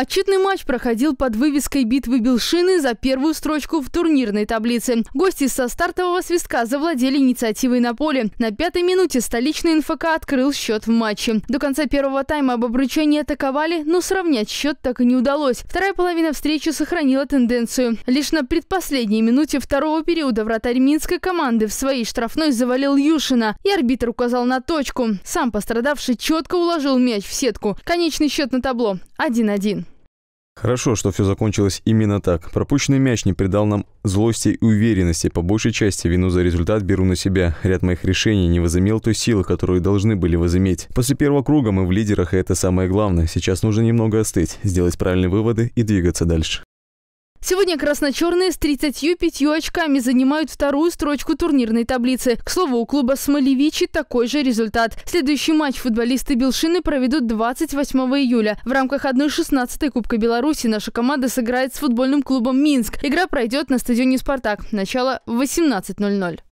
Отчетный матч проходил под вывеской битвы Белшины за первую строчку в турнирной таблице. Гости со стартового свистка завладели инициативой на поле. На пятой минуте столичный НФК открыл счет в матче. До конца первого тайма об обручении атаковали, но сравнять счет так и не удалось. Вторая половина встречи сохранила тенденцию. Лишь на предпоследней минуте второго периода вратарь минской команды в своей штрафной завалил Юшина, и арбитр указал на точку. Сам пострадавший четко уложил мяч в сетку. Конечный счет на табло – 1-1. Хорошо, что все закончилось именно так. Пропущенный мяч не придал нам злости и уверенности. По большей части вину за результат беру на себя. Ряд моих решений не возымел той силы, которую должны были возыметь. После первого круга мы в лидерах, и это самое главное. Сейчас нужно немного остыть, сделать правильные выводы и двигаться дальше. Сегодня красно-черные с 35 очками занимают вторую строчку турнирной таблицы. К слову, у клуба Смолевичи такой же результат. Следующий матч футболисты Белшины проведут 28 июля. В рамках 1-16 Кубка Беларуси наша команда сыграет с футбольным клубом «Минск». Игра пройдет на стадионе «Спартак». Начало в 18.00.